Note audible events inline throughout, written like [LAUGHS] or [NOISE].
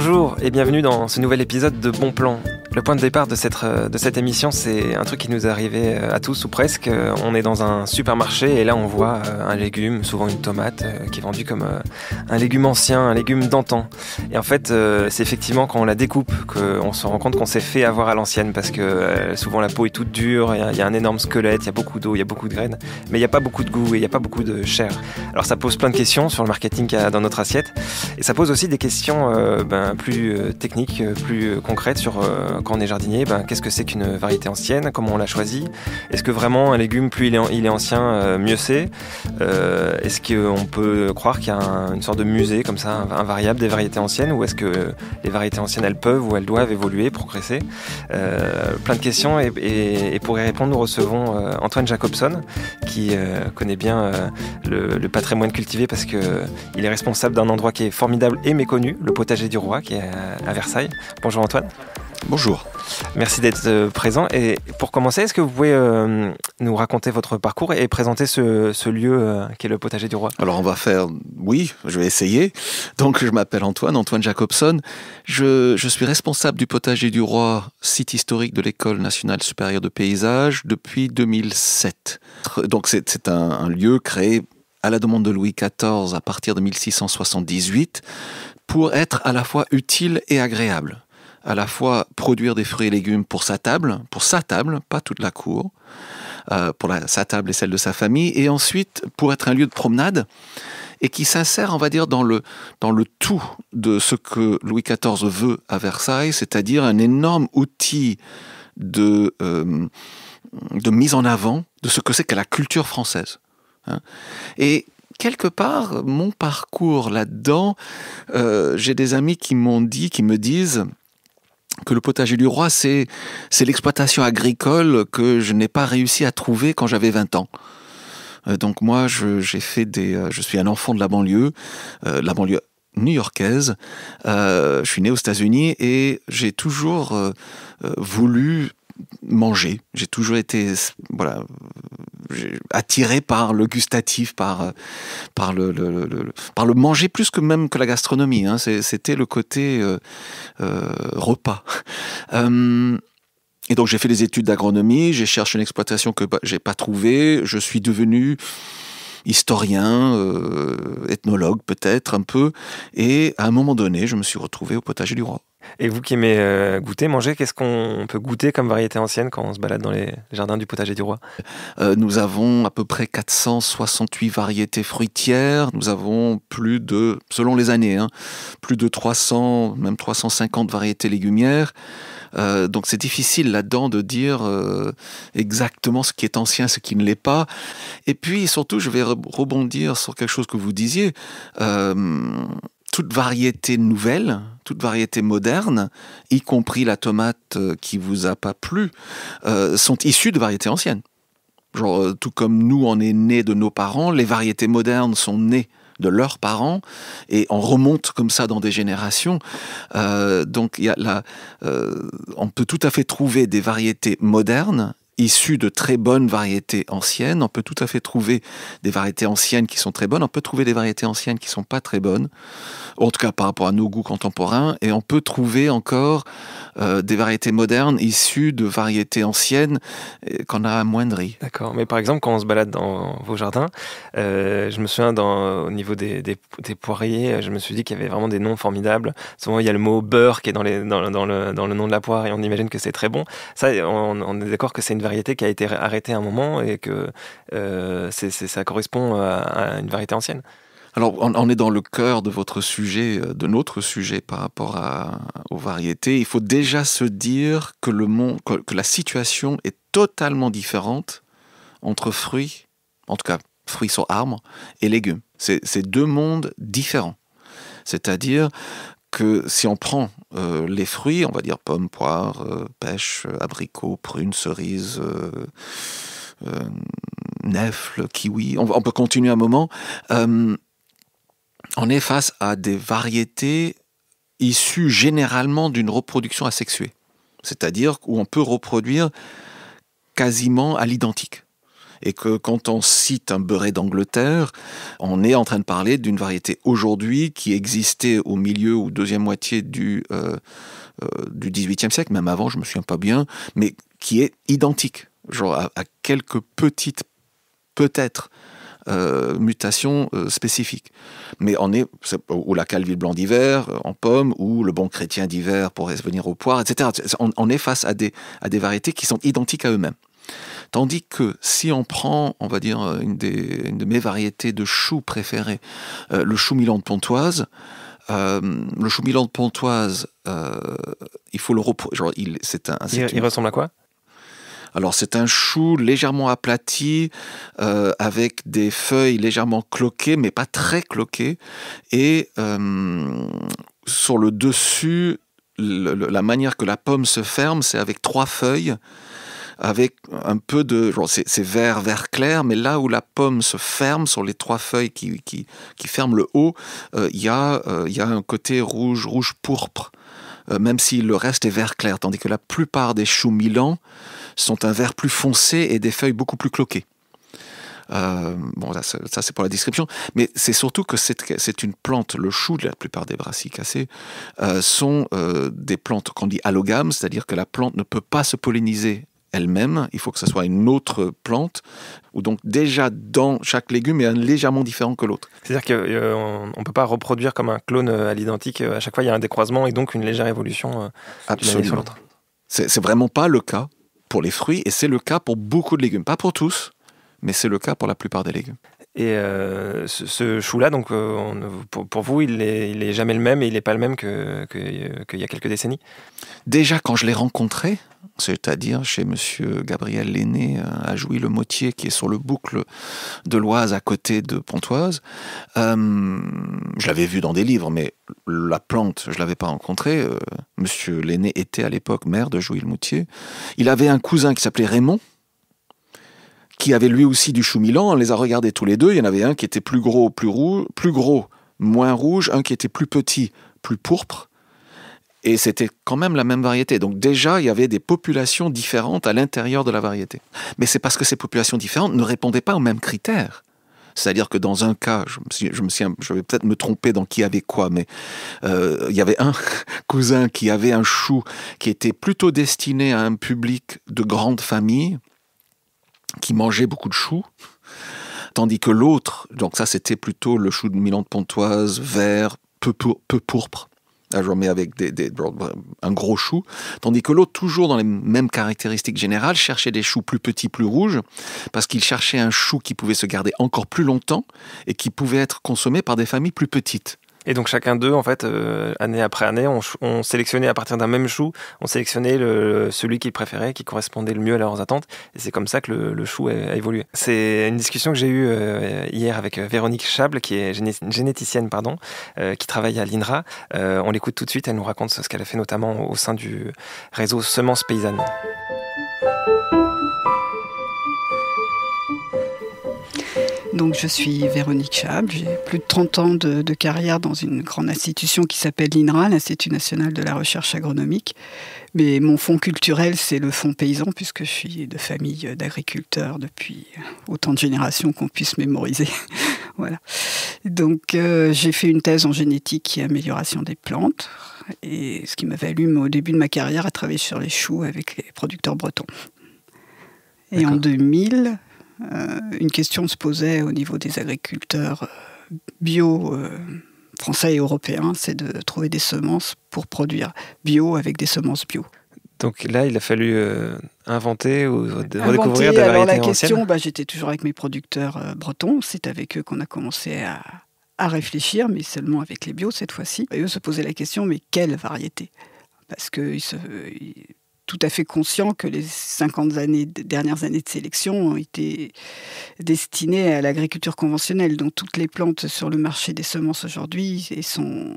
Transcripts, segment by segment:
Bonjour et bienvenue dans ce nouvel épisode de Bon Plan, le point de départ de cette, euh, de cette émission, c'est un truc qui nous est arrivé euh, à tous ou presque. Euh, on est dans un supermarché et là on voit un légume, souvent une tomate, qui est vendue comme un légume ancien, un légume d'antan. Et en fait, c'est effectivement quand on la découpe qu'on se rend compte qu'on s'est fait avoir à l'ancienne parce que souvent la peau est toute dure, il y, a un énorme squelette, il y a beaucoup d'eau, il y a beaucoup de graines, mais il n'y a pas beaucoup de goût et il n'y a pas beaucoup de chair. Alors ça pose plein de questions sur le marketing qu'il y a dans notre assiette et ça pose aussi des questions ben, plus techniques, plus concrètes sur euh, quand on est jardinier, ben, qu'est-ce que c'est qu'une variété ancienne, comment on la choisit, est-ce que vraiment un légume, plus il est, ancien, euh, mieux c'est, euh, est-ce qu'on peut croire qu'il y a une sorte de musée comme ça, invariable des variétés anciennes, ou est-ce que les variétés anciennes, elles peuvent ou elles doivent évoluer, progresser Plein de questions, et, pour y répondre, nous recevons Antoine Jacobson, qui connaît bien le, patrimoine cultivé parce qu'il est responsable d'un endroit qui est formidable et méconnu, le potager du roi, qui est à Versailles. Bonjour Antoine. Bonjour. Merci d'être euh, présent. Et pour commencer, est-ce que vous pouvez euh, nous raconter votre parcours et présenter ce, lieu euh, qui est le potager du roi Alors on va faire, oui, je vais essayer. Donc je m'appelle Antoine, Antoine Jacobson. Je, suis responsable du potager du roi, site historique de l'École nationale supérieure de paysage, depuis 2007. Donc c'est un, un lieu créé à la demande de Louis XIV à partir de 1678 pour être à la fois utile et agréable à la fois produire des fruits et légumes pour sa table, pour sa table, pas toute la cour, euh, pour sa table et celle de sa famille, et ensuite pour être un lieu de promenade, et qui s'insère, on va dire, dans le, dans le tout de ce que Louis XIV veut à Versailles, c'est-à-dire un énorme outil de, euh, de mise en avant de ce que c'est que la culture française. Hein. Et quelque part, mon parcours là-dedans, euh, j'ai des amis qui m'ont dit, qui me disent, que le potager du roi, c'est c'est l'exploitation agricole que je n'ai pas réussi à trouver quand j'avais 20 ans. Euh, donc moi, je, fait des, euh, je suis un enfant de la banlieue, euh, la banlieue new-yorkaise. je suis né aux États-Unis et j'ai toujours voulu manger. J'ai toujours été voilà attiré par le gustatif, par par le, par le manger plus que même que la gastronomie. Hein. C'était le côté euh, euh, repas. [LAUGHS] Euh, et donc j'ai fait des études d'agronomie, j'ai cherché une exploitation que j'ai pas trouvée. Je suis devenu historien, ethnologue peut-être un peu. Et à un moment donné, je me suis retrouvé au potager du roi. Et vous qui aimez euh, goûter, manger, qu'est-ce qu'on peut goûter comme variété ancienne quand on se balade dans les jardins du potager du roi euh, Nous avons à peu près 468 variétés fruitières. Nous avons plus de, selon les années, hein, plus de 300, même 350 variétés légumières. Euh, donc c'est difficile là-dedans de dire exactement ce qui est ancien, ce qui ne l'est pas. Et puis surtout, je vais rebondir sur quelque chose que vous disiez toute variété nouvelle, toute variété moderne, y compris la tomate euh, qui vous a pas plu, euh, sont issues de variétés anciennes. Genre, euh, tout comme nous, on est nés de nos parents, les variétés modernes sont nées de leurs parents et on remonte comme ça dans des générations. donc y a la, on peut tout à fait trouver des variétés modernes issus de très bonnes variétés anciennes. On peut tout à fait trouver des variétés anciennes qui sont très bonnes. On peut trouver des variétés anciennes qui sont pas très bonnes, en tout cas par rapport à nos goûts contemporains. Et on peut trouver encore euh, des variétés modernes issues de variétés anciennes euh, qu'on a amoindries. D'accord. Mais par exemple, quand on se balade dans vos jardins, euh, je me souviens au niveau des, poiriers, je me suis dit qu'il y avait vraiment des noms formidables. Souvent, il y a le mot beurre qui est dans, les, dans, le, nom de la poire et on imagine que c'est très bon. Ça, on, on est d'accord que c'est une variété qui a été arrêtée à un moment et que euh, ça correspond à, une variété ancienne. Alors, on, est dans le cœur de votre sujet, euh, de notre sujet par rapport aux variétés. Il faut déjà se dire que, le monde, que, que la situation est totalement différente entre fruits, en tout cas fruits sur arbres, et légumes. C'est deux mondes différents. C'est-à-dire que si on prend euh, les fruits, on va dire pommes, poires, pêche, euh, pêches, euh, abricots, prunes, cerises, kiwi, on, on, peut continuer un moment, on est face à des variétés issues généralement d'une reproduction asexuée, c'est-à-dire où on peut reproduire quasiment à l'identique et que quand on cite un beurré d'Angleterre, on est en train de parler d'une variété aujourd'hui qui existait au milieu ou deuxième moitié du, euh, 18 euh, siècle, même avant, je me souviens pas bien, mais qui est identique, genre à, quelques petites, peut-être, euh, mutations euh, spécifiques. Mais on est, ou la calville blanc d'hiver en pomme, ou le bon chrétien d'hiver pour venir aux poires, etc. On, est face à des variétés qui sont identiques à eux-mêmes. Tandis que si on prend, on va dire, une, des, de mes variétés de choux préférées, euh, le chou Milan de Pontoise, euh, le chou Milan de Pontoise, euh, il faut le il, c'est ressemble à quoi alors c'est un chou légèrement aplati, avec des feuilles légèrement cloquées, mais pas très cloquées. Et sur le dessus, la manière que la pomme se ferme, c'est avec trois feuilles avec un peu de... C'est vert, vert clair, mais là où la pomme se ferme, sur les trois feuilles qui, qui, ferment le haut, euh, il y, euh, y, a un côté rouge, rouge pourpre, euh, même si le reste est vert clair, tandis que la plupart des choux milans sont un vert plus foncé et des feuilles beaucoup plus cloquées. bon, ça, c'est pour la description, mais c'est surtout que c'est une plante, le chou de la plupart des brassicacées, sont des plantes qu'on dit allogames, c'est-à-dire que la plante ne peut pas se polliniser elle-même, il faut que ce soit une autre plante, ou donc déjà dans chaque légume un légèrement différent que l'autre. C'est-à-dire qu'on euh, ne peut pas reproduire comme un clone euh, à l'identique, euh, à chaque fois il y a un décroisement et donc une légère évolution Absolument. C'est vraiment pas le cas pour les fruits, et c'est le cas pour beaucoup de légumes. Pas pour tous, mais c'est le cas pour la plupart des légumes. Et euh, ce, chou-là, donc, euh, pour, vous, il n'est jamais le même et il n'est pas le même qu'il y a quelques décennies Déjà, quand je l'ai rencontré, c'est-à-dire chez M. Gabriel Lenné euh, à jouy le moutier qui est sur le boucle de l'Oise à côté de Pontoise. je l'avais vu dans des livres, mais la plante, je ne l'avais pas rencontrée. M. Lenné était à l'époque maire de jouy le moutier Il avait un cousin qui s'appelait Raymond, qui avait lui aussi du chou milan. On les a regardés tous les deux. Il y en avait un qui était plus gros, plus rouge, plus gros, moins rouge, un qui était plus petit, plus pourpre. Et c'était quand même la même variété. Donc déjà, il y avait des populations différentes à l'intérieur de la variété. Mais c'est parce que ces populations différentes ne répondaient pas aux mêmes critères. C'est-à-dire que dans un cas, je, je, me je vais peut-être me tromper dans qui avait quoi, mais euh, il y avait un [LAUGHS] cousin qui avait un chou qui était plutôt destiné à un public de grande famille, qui mangeait beaucoup de choux, tandis que l'autre, donc ça c'était plutôt le chou de Milan de Pontoise, vert, peu, pourpre, peu pourpre, mais avec un gros chou, tandis que l'autre, toujours dans les mêmes caractéristiques générales, cherchait des choux plus petits, plus rouges, parce qu'il cherchait un chou qui pouvait se garder encore plus longtemps et qui pouvait être consommé par des familles plus petites. Et donc chacun d'eux, en fait, euh, année après année, on, sélectionnait à partir d'un même chou, on sélectionnait celui qu'ils préféraient, qui correspondait le mieux à leurs attentes. Et c'est comme ça que le, chou a, évolué. C'est une discussion que j'ai eue euh, hier avec euh, Véronique Chable, qui est généticienne, pardon, qui travaille à l'INRA. on l'écoute tout de suite, elle nous raconte ce qu'elle a fait notamment au sein du réseau Semences Paysannes. Donc je suis Véronique Chab, j'ai plus de 30 ans de, carrière dans une grande institution qui s'appelle l'INRA, l'Institut national de la recherche agronomique. Mais mon fonds culturel, c'est le fonds paysan, puisque je suis de famille d'agriculteurs depuis autant de générations qu'on puisse mémoriser. [LAUGHS] Donc euh, j'ai fait une thèse en génétique et amélioration des plantes, et ce qui m'a valu au début de ma carrière à travailler sur les choux avec les producteurs bretons. Et en 2000, euh, une question se posait au niveau des agriculteurs euh, bio euh, français et européens, c'est de trouver des semences pour produire bio avec des semences bio. Donc là, il a fallu inventer ou redécouvrir des variétés Alors la question, bah, j'étais toujours avec mes producteurs bretons. C'est avec eux qu'on a commencé à, réfléchir, mais seulement avec les bio cette fois-ci. Et eux se posaient la question, mais quelle variété Parce que se, tout à fait conscient que les 50 dernières années de sélection ont été destinées à l'agriculture conventionnelle, dont toutes les plantes sur le marché des semences aujourd'hui sont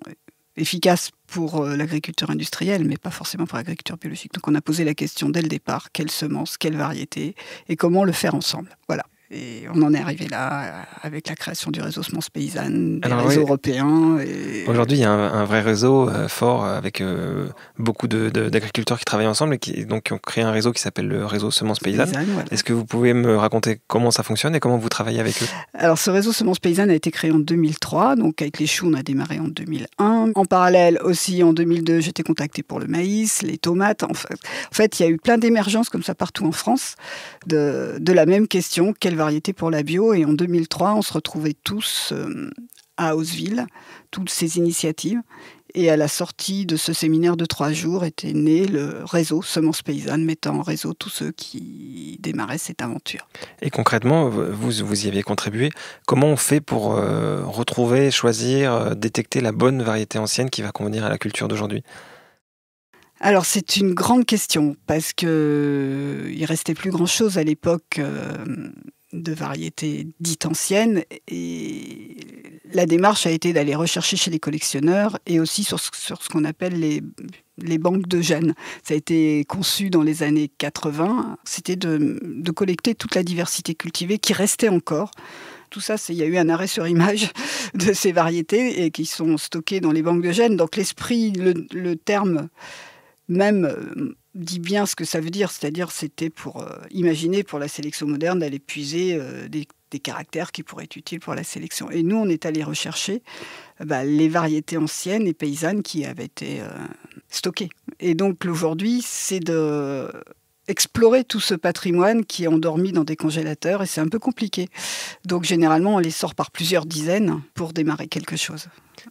efficaces pour euh, l'agriculture industrielle, mais pas forcément pour l'agriculture biologique. Donc on a posé la question dès le départ, quelles semences, quelles variétés, et comment le faire ensemble. Voilà. Et on en est arrivé là avec la création du réseau Semences Paysannes, des réseau réseaux européens. Aujourd'hui, il y a un, vrai réseau euh, fort avec euh, beaucoup d'agriculteurs qui travaillent ensemble et qui, donc, ont créé un réseau qui s'appelle le réseau Semences Paysannes. Est-ce que vous pouvez me raconter comment ça fonctionne et comment vous travaillez avec eux Alors, ce réseau Semences Paysannes a été créé en 2003. Donc, avec les choux, on a démarré en 2001. En parallèle aussi, en 2002, j'étais contactée pour le maïs, les tomates. En fait, il y a eu plein d'émergences comme ça partout en France de, de la même question. Quelle variété pour la bio. Et en 2003, on se retrouvait tous euh, à Hausville, toutes ces initiatives. Et à la sortie de ce séminaire de trois jours était né le réseau Semences Paysannes, mettant en réseau tous ceux qui démarraient cette aventure. Et concrètement, vous, vous y aviez contribué. Comment on fait pour euh, retrouver, choisir, euh, détecter la bonne variété ancienne qui va convenir à la culture d'aujourd'hui alors c'est une grande question parce que il restait plus grand chose à l'époque de variétés dites anciennes. Et la démarche a été d'aller rechercher chez les collectionneurs et aussi sur, ce qu'on appelle les, les, banques de gènes. Ça a été conçu dans les années 80. C'était de, collecter toute la diversité cultivée qui restait encore. Tout ça, il y a eu un arrêt sur image [LAUGHS] de ces variétés et qui sont stockées dans les banques de gènes. Donc l'esprit, le, le terme même euh, dit bien ce que ça veut dire, c'est-à-dire c'était pour euh, imaginer pour la sélection moderne d'aller puiser euh, des, caractères qui pourraient être utiles pour la sélection. Et nous, on est allé rechercher euh, bah, les variétés anciennes et paysannes qui avaient été stockées. Et donc aujourd'hui, c'est de explorer tout ce patrimoine qui est endormi dans des congélateurs et c'est un peu compliqué. Donc généralement, on les sort par plusieurs dizaines pour démarrer quelque chose.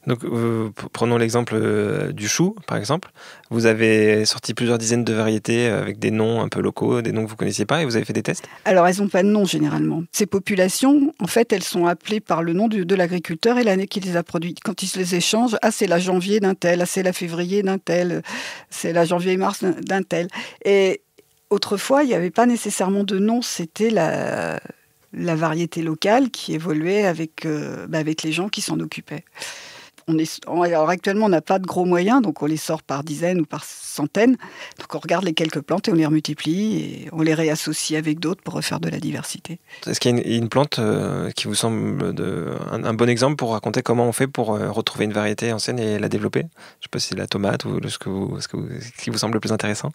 Donc, euh, prenons l'exemple euh, du chou, par exemple. Vous avez sorti plusieurs dizaines de variétés euh, avec des noms un peu locaux, des noms que vous connaissiez pas, et vous avez fait des tests Alors, elles n'ont pas de nom généralement. Ces populations, en fait, elles sont appelées par le nom de, l'agriculteur et l'année qui les a produites. Quand ils se les échangent, ah, c'est la janvier d'un tel, ah, c'est la février d'un tel, c'est la janvier-mars d'un tel. Et autrefois, il n'y avait pas nécessairement de nom, c'était la, variété locale qui évoluait avec, euh, bah, avec les gens qui s'en occupaient. On est, alors actuellement, on n'a pas de gros moyens, donc on les sort par dizaines ou par centaines. Donc on regarde les quelques plantes et on les multiplie et on les réassocie avec d'autres pour refaire de la diversité. Est-ce qu'il y a une, plante euh, qui vous semble de, un, bon exemple pour raconter comment on fait pour euh, retrouver une variété ancienne et la développer Je ne sais pas si c'est la tomate ou ce, que ce, ce qui vous semble le plus intéressant.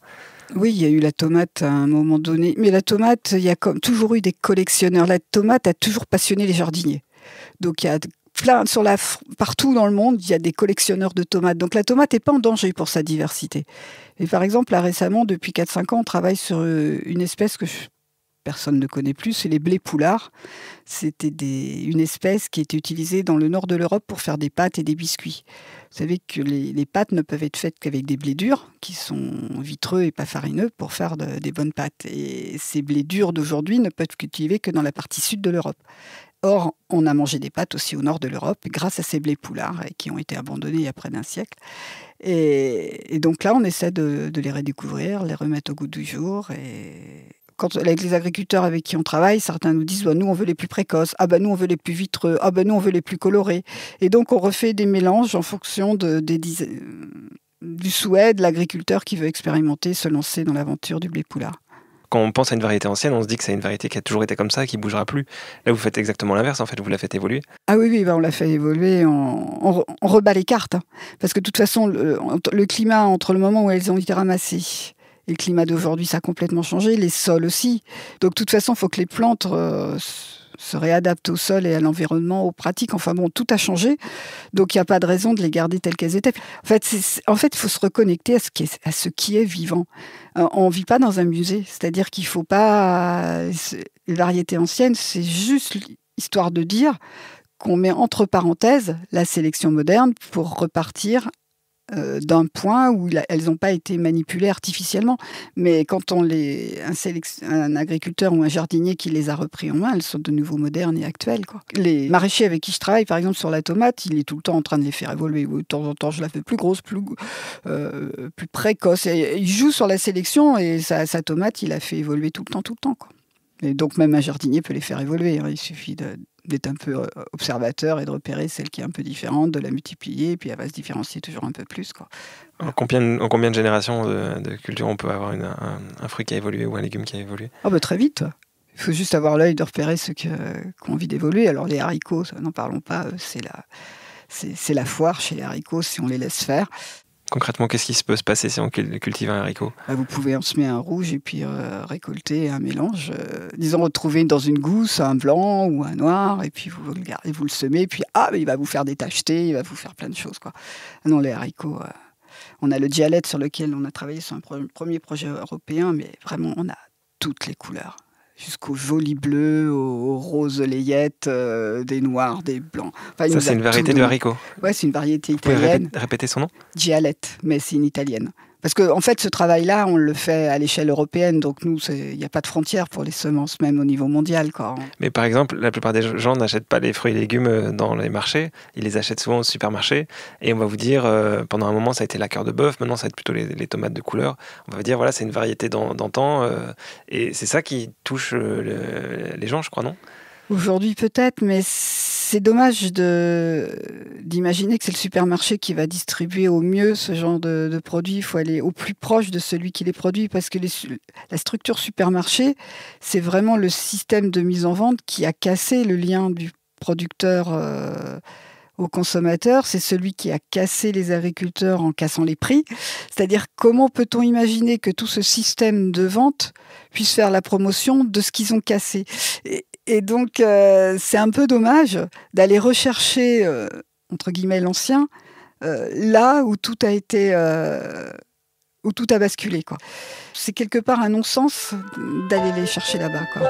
Oui, il y a eu la tomate à un moment donné. Mais la tomate, il y a comme toujours eu des collectionneurs. La tomate a toujours passionné les jardiniers. Donc il y a plein sur la partout dans le monde, il y a des collectionneurs de tomates. Donc la tomate n'est pas en danger pour sa diversité. Et par exemple, là récemment, depuis 4-5 ans, on travaille sur euh, une espèce que je personne ne connaît plus, c'est les blés poulards. C'était une espèce qui était utilisée dans le nord de l'Europe pour faire des pâtes et des biscuits. Vous savez que les, pâtes ne peuvent être faites qu'avec des blés durs, qui sont vitreux et pas farineux, pour faire des bonnes pâtes. Et ces blés durs d'aujourd'hui ne peuvent être cultivés que dans la partie sud de l'Europe. Or, on a mangé des pâtes aussi au nord de l'Europe grâce à ces blés poulards qui ont été abandonnés il y a près d'un siècle. Et, donc là, on essaie de, de, les redécouvrir, les remettre au goût du jour et, quand, avec les agriculteurs avec qui on travaille, certains nous disent bah, nous on veut les plus précoces, ah ben nous on veut les plus vitreux, ah bah, nous on veut les plus colorés. Et donc on refait des mélanges en fonction du souhait de l'agriculteur qui veut expérimenter, se lancer dans l'aventure du blé poulard. Quand on pense à une variété ancienne, on se dit que c'est une variété qui a toujours été comme ça, qui ne bougera plus. Là, vous faites exactement l'inverse, en fait, vous la faites évoluer. Ah oui, oui, on la fait évoluer, on, rebat les cartes. Hein. parce que de toute façon, le, le, climat entre le moment où elles ont été ramassées et le climat d'aujourd'hui, ça a complètement changé, les sols aussi. Donc, de toute façon, il faut que les plantes euh, se réadaptent au sol et à l'environnement, aux pratiques. Enfin bon, tout a changé. Donc, il n'y a pas de raison de les garder telles qu'elles étaient. En fait, en fait, il faut se reconnecter à ce qui est, à ce qui est vivant. Euh, on ne vit pas dans un musée. C'est-à-dire qu'il ne faut pas... Les variétés anciennes, c'est juste histoire de dire qu'on met entre parenthèses la sélection moderne pour repartir euh, d'un point où elles n'ont pas été manipulées artificiellement. Mais quand on les, un, un, agriculteur ou un jardinier qui les a repris en main, elles sont de nouveau modernes et actuelles. Les maraîchers avec qui je travaille, par exemple, sur la tomate, il est tout le temps en train de les faire évoluer. De temps en temps, je la fais plus grosse, plus, euh, plus précoce. il joue sur la sélection et sa, tomate, il a fait évoluer tout le temps, tout le temps. Et donc, même un jardinier peut les faire évoluer. Hein. Il suffit de d'être un peu euh, observateur et de repérer celle qui est un peu différente, de la multiplier, et puis elle va se différencier toujours un peu plus. Quoi. En, combien de, en combien de générations de, de culture on peut avoir un, fruit qui a évolué ou un légume qui a évolué ah bah, Très vite. Il faut juste avoir l'œil de repérer ce qu'on vit d'évoluer. Alors les haricots, n'en parlons pas, euh, c'est la c'est la foire chez les haricots si on les laisse faire. Concrètement, qu'est-ce qui se peut se passer si on cultive un haricot bah, Vous pouvez en semer un rouge et puis euh, récolter un mélange. Euh, disons, retrouver dans une gousse un blanc ou un noir, et puis vous le gardez, vous le semez, et puis ah, il va vous faire des tachetés, il va vous faire plein de choses. Quoi. Ah non, les haricots, euh, on a le dialecte sur lequel on a travaillé sur un premier projet européen, mais vraiment, on a toutes les couleurs jusqu'au joli bleu, aux roses euh, des noirs, des blancs. ça, c'est une variété de haricot. Ouais, c'est une variété italienne. Répétez son nom Gialette, mais c'est une italienne. Parce que en fait, ce travail-là, on le fait à l'échelle européenne, donc nous, il n'y a pas de frontières pour les semences, même au niveau mondial. Quoi. Mais par exemple, la plupart des gens n'achètent pas les fruits et légumes euh, dans les marchés, ils les achètent souvent au supermarché, et on va vous dire, euh, pendant un moment, ça a été la cœur de bœuf, maintenant, ça va être plutôt les, tomates de couleur. On va vous dire, voilà, c'est une variété d'antan, euh, et c'est ça qui touche les gens, je crois, non Aujourd'hui peut-être, mais c'est dommage de d'imaginer que c'est le supermarché qui va distribuer au mieux ce genre de, produits. Il faut aller au plus proche de celui qui les produit parce que la structure supermarché, c'est vraiment le système de mise en vente qui a cassé le lien du producteur euh, au consommateur. C'est celui qui a cassé les agriculteurs en cassant les prix. C'est-à-dire comment peut-on imaginer que tout ce système de vente puisse faire la promotion de ce qu'ils ont cassé et donc, euh, c'est un peu dommage d'aller rechercher, euh, entre guillemets, l'ancien, euh, là où tout a été. où tout a basculé. Quoi. C'est quelque part un non-sens d'aller les chercher là-bas. Quoi.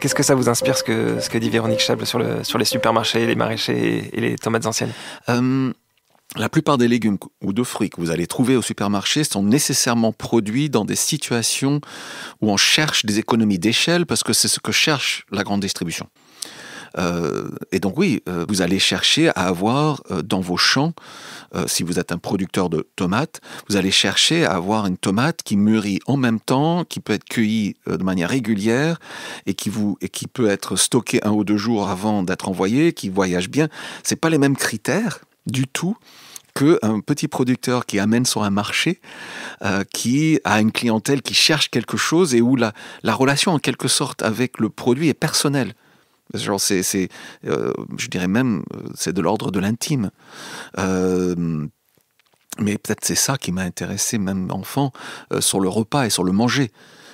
Qu'est-ce que ça vous inspire, ce que, dit Véronique Chable sur, le, sur les supermarchés, les maraîchers et les tomates anciennes la plupart des légumes ou de fruits que vous allez trouver au supermarché sont nécessairement produits dans des situations où on cherche des économies d'échelle parce que c'est ce que cherche la grande distribution. Euh, et donc oui, euh, vous allez chercher à avoir euh, dans vos champs, si vous êtes un producteur de tomates, vous allez chercher à avoir une tomate qui mûrit en même temps, qui peut être cueillie de manière régulière et qui, peut être stockée un ou deux jours avant d'être envoyée, qui voyage bien. Ce pas les mêmes critères du tout qu'un petit producteur qui amène sur un marché, euh, qui a une clientèle qui cherche quelque chose et où la, la relation en quelque sorte avec le produit est personnelle. Genre c'est, c'est euh, je dirais même, euh, c'est de l'ordre de l'intime. mais peut-être c'est ça qui m'a intéressé, même enfant, sur le repas et sur le manger.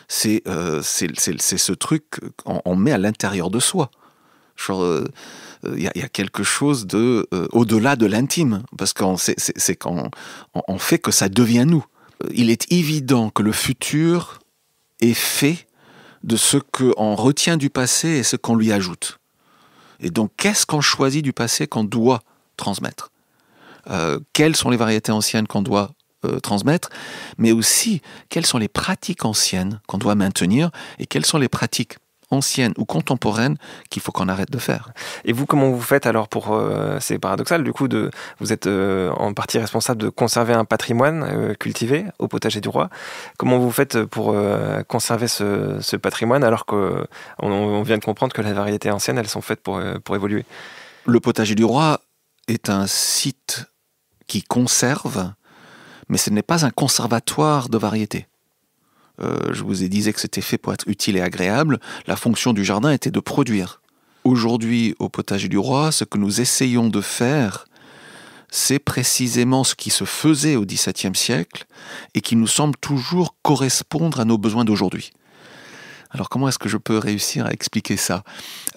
C'est, c'est, ce truc qu'on met à l'intérieur de soi il euh, euh, y, a quelque chose de euh, au-delà de l'intime, parce qu'on fait que ça devient nous. Il est évident que le futur est fait de ce qu'on retient du passé et ce qu'on lui ajoute. Et donc, qu'est-ce qu'on choisit du passé qu'on doit transmettre Quelles sont les variétés anciennes qu'on doit transmettre, mais aussi quelles sont les pratiques anciennes qu'on doit maintenir et quelles sont les pratiques ancienne ou contemporaine qu'il faut qu'on arrête de faire. Et vous, comment vous faites alors pour... Euh, c'est paradoxal, du coup, de, vous êtes euh, en partie responsable de conserver un patrimoine euh, cultivé au potager du roi. Comment vous faites pour conserver ce, patrimoine alors qu'on on vient de comprendre que les variétés anciennes, elles sont faites pour, pour évoluer Le potager du roi est un site qui conserve, mais ce n'est pas un conservatoire de variétés. Euh, je vous ai dit que c'était fait pour être utile et agréable, la fonction du jardin était de produire. Aujourd'hui, au potager du roi, ce que nous essayons de faire, c'est précisément ce qui se faisait au XVIIe siècle et qui nous semble toujours correspondre à nos besoins d'aujourd'hui. Alors comment est-ce que je peux réussir à expliquer ça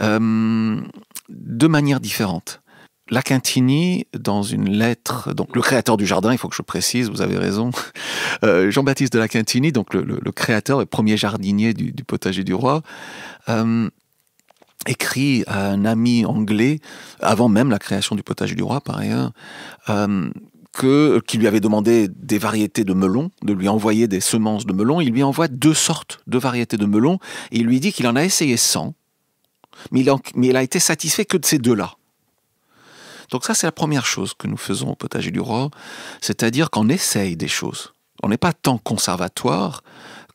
euh, De manière différente. Quintini dans une lettre, donc le créateur du jardin, il faut que je précise, vous avez raison, [LAUGHS] euh, Jean-Baptiste de Lacantini, donc le, créateur et premier jardinier du, potager du roi, euh, écrit à un ami anglais, avant même la création du potager du roi par ailleurs, euh, que, qui lui avait demandé des variétés de melons, de lui envoyer des semences de melons. Il lui envoie deux sortes de variétés de melons et il lui dit qu'il en a essayé 100, mais il mais il a été satisfait que de ces deux-là. Donc ça, c'est la première chose que nous faisons au potager du Roi, c'est-à-dire qu'on essaye des choses. On n'est pas tant conservatoire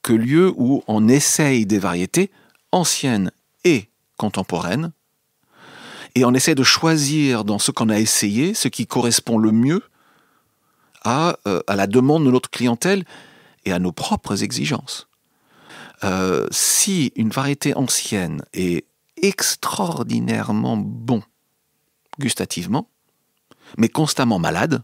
que lieu où on essaye des variétés anciennes et contemporaines, et on essaie de choisir dans ce qu'on a essayé ce qui correspond le mieux à, euh, la demande de notre clientèle et à nos propres exigences. Euh, si une variété ancienne est extraordinairement bon gustativement, mais constamment malade,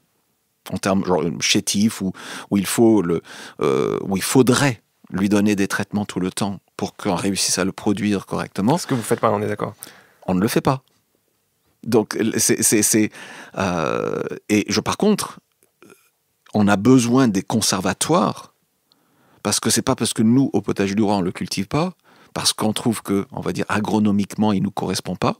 en termes genre, chétif où, où, il faut le, euh, où il faudrait lui donner des traitements tout le temps pour qu'on réussisse à le produire correctement. Ce que vous faites pas, on est d'accord. On ne le fait pas. Donc, c'est. Euh, et je, par contre, on a besoin des conservatoires, parce que c'est pas parce que nous, au potager du roi, on le cultive pas, parce qu'on trouve que, on va dire, agronomiquement, il nous correspond pas,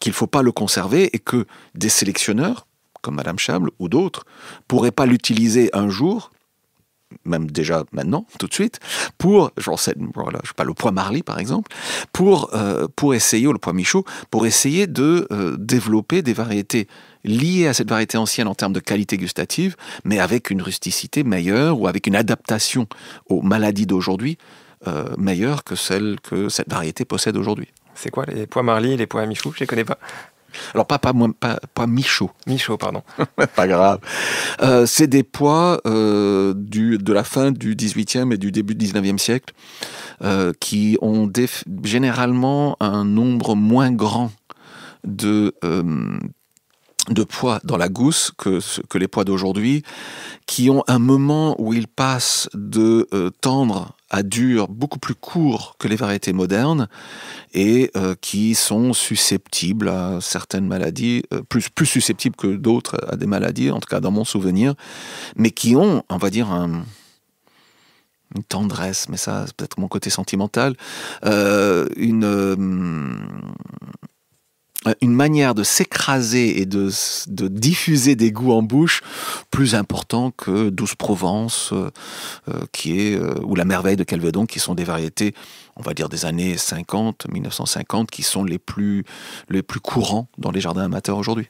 qu'il ne faut pas le conserver et que des sélectionneurs, comme Madame Chable ou d'autres, pourraient pas l'utiliser un jour même déjà maintenant, tout de suite, pour, j'en je sais pas, le poids Marly par exemple, pour, euh, pour essayer, le poids Michaud, pour essayer de euh, développer des variétés liées à cette variété ancienne en termes de qualité gustative, mais avec une rusticité meilleure ou avec une adaptation aux maladies d'aujourd'hui euh, meilleure que celle que cette variété possède aujourd'hui. C'est quoi les pois Marly, les pois Michou Je les connais pas. Alors pas pas pas, Michaud. Michaud, pardon. [LAUGHS] pas grave. Euh, c'est des pois euh, du, de la fin du 18e et du début du 19e siècle euh, qui ont généralement un nombre moins grand de de poids dans la gousse que, que les pois d'aujourd'hui, qui ont un moment où ils passent de tendre à dur beaucoup plus court que les variétés modernes et euh, qui sont susceptibles à certaines maladies, euh, plus, plus susceptibles que d'autres à des maladies, en tout cas dans mon souvenir, mais qui ont, on va dire, une tendresse, mais ça, c'est peut-être mon côté sentimental, euh, une, euh, une manière de s'écraser et de, diffuser des goûts en bouche plus important que Douce Provence, euh, euh, qui est, ou la merveille de Calvedon, qui sont des variétés, on va dire des années 50, 1950, qui sont les plus, les plus courants dans les jardins amateurs aujourd'hui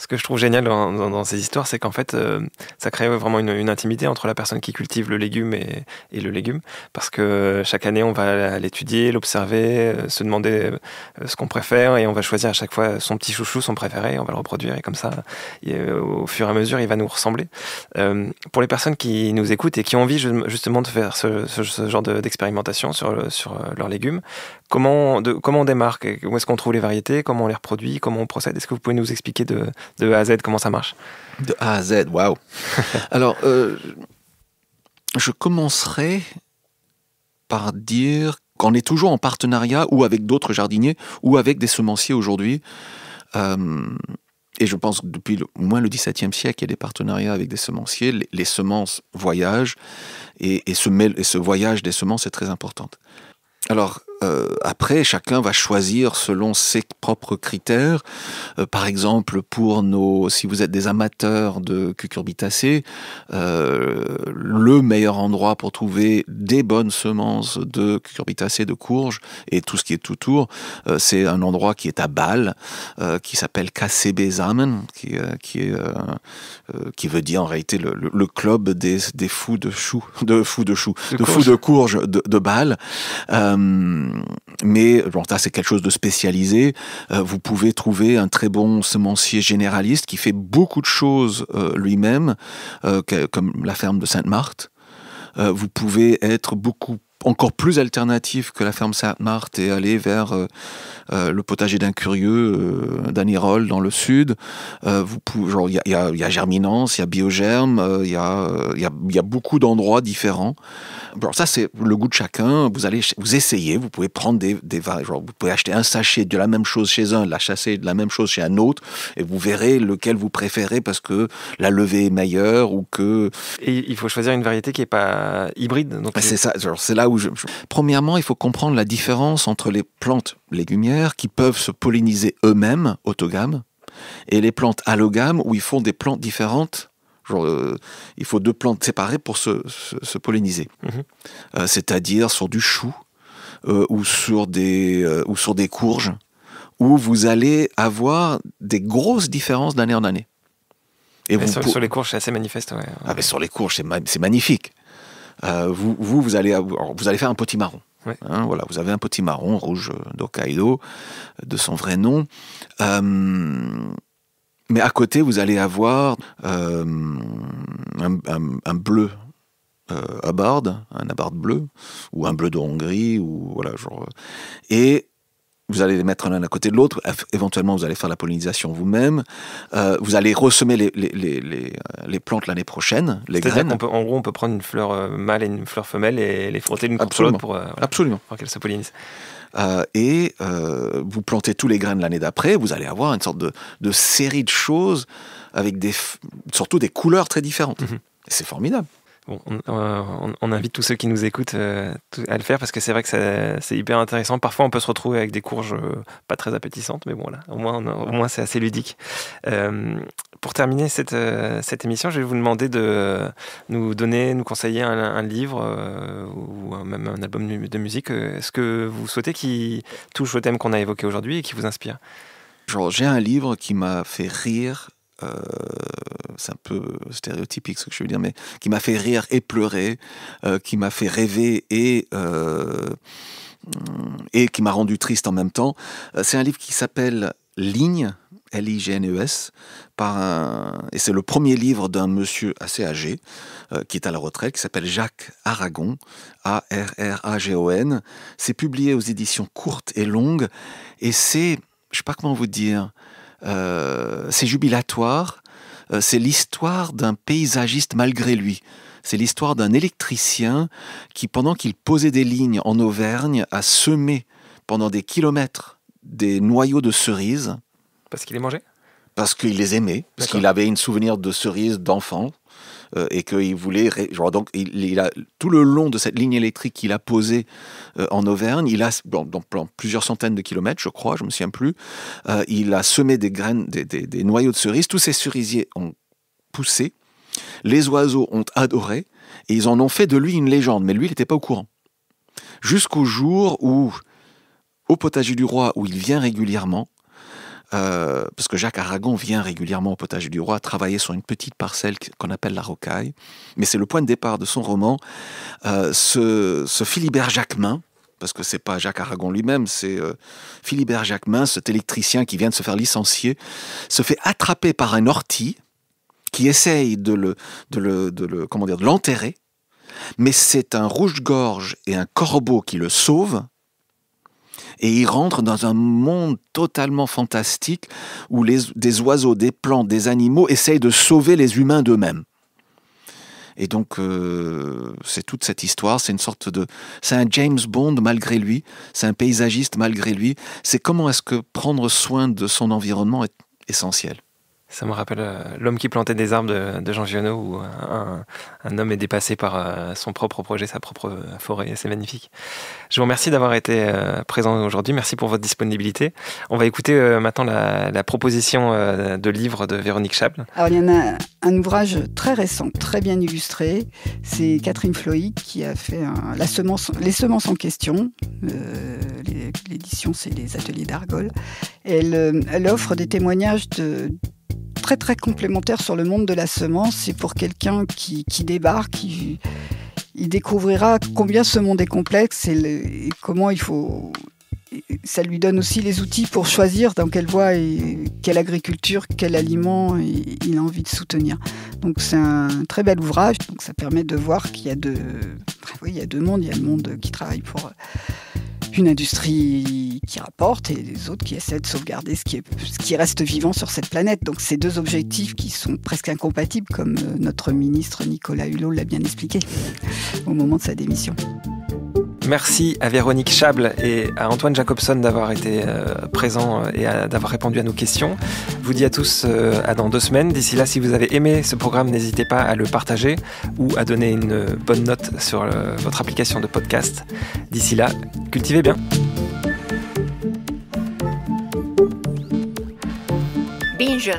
ce que je trouve génial dans, ces histoires, c'est qu'en fait, euh, ça crée vraiment une, intimité entre la personne qui cultive le légume et, le légume, parce que chaque année, on va l'étudier, l'observer, euh, se demander euh, ce qu'on préfère, et on va choisir à chaque fois son petit chouchou, son préféré, on va le reproduire, et comme ça, au fur et à mesure, il va nous ressembler. pour les personnes qui nous écoutent et qui ont envie justement de faire ce, genre d'expérimentation sur, sur leurs légumes, Comment, comment on démarque Où est-ce qu'on trouve les variétés Comment on les reproduit Comment on procède Est-ce que vous pouvez nous expliquer de, A à Z comment ça marche De A à Z, waouh [LAUGHS] Alors, euh, je commencerai par dire qu'on est toujours en partenariat ou avec d'autres jardiniers ou avec des semenciers aujourd'hui. Euh, et je pense que depuis au moins le XVIIe siècle, il y a des partenariats avec des semenciers. Les, semences voyagent et, ce, et ce voyage des semences est très important. Alors, euh, après, chacun va choisir selon ses propres critères. Euh, par exemple, pour nos, si vous êtes des amateurs de cucurbitacées, euh, le meilleur endroit pour trouver des bonnes semences de cucurbitacées, de courges et tout ce qui est autour, euh, c'est un endroit qui est à Bâle, qui s'appelle KCB qui, qui, qui veut dire en réalité le, le, club des, des, fous de choux, de fous de choux, de, fous de courges de, de Bâle mais bon, ça c'est quelque chose de spécialisé. Euh, vous pouvez trouver un très bon semencier généraliste qui fait beaucoup de choses euh, lui-même, euh, comme la ferme de Sainte-Marthe. vous pouvez être beaucoup encore plus alternatif que la ferme saint marthe et aller vers euh, euh, le potager d'un curieux, euh, dans le sud. il y, a, Germinance, il y a Biogerme, euh, il y a, beaucoup d'endroits différents. Bon, ça c'est le goût de chacun. Vous allez, vous essayez, vous pouvez prendre des, des vous pouvez acheter un sachet de la même chose chez un, la chasser de la même chose chez un autre, et vous verrez lequel vous préférez parce que la levée est meilleure ou que. Et il faut choisir une variété qui est pas hybride. Bah, c'est ça, c'est là Premièrement, il faut comprendre la différence entre les plantes légumières qui peuvent se polliniser eux-mêmes, autogames, et les plantes allogames où ils font des plantes différentes. Genre, euh, il faut deux plantes séparées pour se, polliniser. Mhm. Euh, c'est-à-dire sur du chou euh, ou, sur des, ou sur des courges, où vous allez avoir des grosses différences d'année en année. Et, sur, les courges, c'est assez manifeste. Ah, mais sur les courges, c'est magnifique. Euh, vous, vous, vous, allez, vous allez faire un petit marron hein, voilà, vous avez un petit marron rouge d'Hokkaido, de son vrai nom. Euh, mais à côté, vous allez avoir euh, un, bleu abarde, un abarde bleu, ou un bleu de Hongrie, ou voilà, genre. Et vous allez les mettre l'un à côté de l'autre, éventuellement vous allez faire la pollinisation vous-même, euh, vous allez ressemer les, les, les, euh, plantes l'année prochaine, les graines. Peut, en gros, on peut prendre une fleur euh, mâle et une fleur femelle et les frotter l'une contre l'autre pour, Absolument. pour qu'elles se pollinisent. et vous plantez tous les graines l'année d'après, vous allez avoir une sorte de, de série de choses avec des, surtout des couleurs très différentes. Mhm. C'est formidable on, invite tous ceux qui nous écoutent euh, à le faire parce que c'est vrai que c'est hyper intéressant. Parfois, on peut se retrouver avec des courges euh, pas très appétissantes, mais bon, là, au moins, c'est assez ludique. Euh, pour terminer cette, cette, émission, je vais vous demander de nous donner, nous conseiller un, livre ou même un album de musique. Est-ce que vous souhaitez qui touche au thème qu'on a évoqué aujourd'hui et qui vous inspire J'ai un livre qui m'a fait rire euh, c'est un peu stéréotypique ce que je veux dire, mais qui m'a fait rire et pleurer, euh, qui m'a fait rêver et, euh, et qui m'a rendu triste en même temps. C'est un livre qui s'appelle Ligne, L-I-G-N-E-S, par et c'est le premier livre d'un monsieur assez âgé qui est à la retraite, qui s'appelle Jacques Aragon, A-R-R-A-G-O-N. C'est publié aux éditions courtes et longues, et c'est, je sais pas comment vous dire, euh, c'est jubilatoire, euh, c'est l'histoire d'un paysagiste malgré lui. C'est l'histoire d'un électricien qui, pendant qu'il posait des lignes en Auvergne, a semé pendant des kilomètres des noyaux de cerises. Parce qu'il les mangeait Parce qu'il les aimait, parce qu'il avait une souvenir de cerises d'enfant. Euh, et qu'il voulait. donc, il, a, tout le long de cette ligne électrique qu'il a posée euh, en Auvergne, il a, dans, plusieurs centaines de kilomètres, je crois, je me souviens plus, euh, il a semé des graines, des noyaux de cerises. Tous ces cerisiers ont poussé. Les oiseaux ont adoré et ils en ont fait de lui une légende. Mais lui, il n'était pas au courant. Jusqu'au jour où, au potager du roi, où il vient régulièrement, euh, parce que Jacques Aragon vient régulièrement au potager du Roi travailler sur une petite parcelle qu'on appelle la Rocaille, mais c'est le point de départ de son roman, euh, ce, Philibert Jacquemin, parce que c'est pas Jacques Aragon lui-même, c'est euh, Philibert Jacquemin, cet électricien qui vient de se faire licencier, se fait attraper par un ortie qui essaye de le, de le, comment dire, de l'enterrer, mais c'est un rouge-gorge et un corbeau qui le sauvent, et il rentre dans un monde totalement fantastique où des oiseaux, des plantes, des animaux essayent de sauver les humains d'eux-mêmes. Et donc, euh, c'est toute cette histoire. C'est une sorte de. C'est un James Bond malgré lui. C'est un paysagiste malgré lui. C'est comment est-ce que prendre soin de son environnement est essentiel. Ça me rappelle euh, L'homme qui plantait des arbres de, Jean Giono, où un, homme est dépassé par euh, son propre projet, sa propre euh, forêt. C'est magnifique. Je vous remercie d'avoir été présent aujourd'hui. Merci pour votre disponibilité. On va écouter maintenant la, proposition de livre de Véronique Chable. Alors, il y en a un ouvrage très récent, très bien illustré. C'est Catherine Floïc qui a fait la semence, Les semences en question. L'édition, c'est les ateliers d'Argol. elle offre des témoignages de très très complémentaire sur le monde de la semence c'est pour quelqu'un qui, qui, débarque, il, il, découvrira combien ce monde est complexe et, comment il faut... Ça lui donne aussi les outils pour choisir dans quelle voie et quelle agriculture, quel aliment il a envie de soutenir. Donc c'est un très bel ouvrage, donc ça permet de voir qu'il y, a deux, il y a deux mondes, il y a le monde qui travaille pour une industrie qui rapporte et les autres qui essaient de sauvegarder ce qui, ce qui reste vivant sur cette planète. Donc ces deux objectifs qui sont presque incompatibles, comme euh, notre ministre Nicolas Hulot l'a bien expliqué [LAUGHS] au moment de sa démission. Merci à Véronique Chable et à Antoine Jacobson d'avoir été euh, présents euh, et d'avoir répondu à nos questions. vous dis à tous euh, à dans deux semaines. D'ici là, si vous avez aimé ce programme, n'hésitez pas à le partager ou à donner une bonne note sur votre application de podcast. D'ici là, cultivez bien. Binge.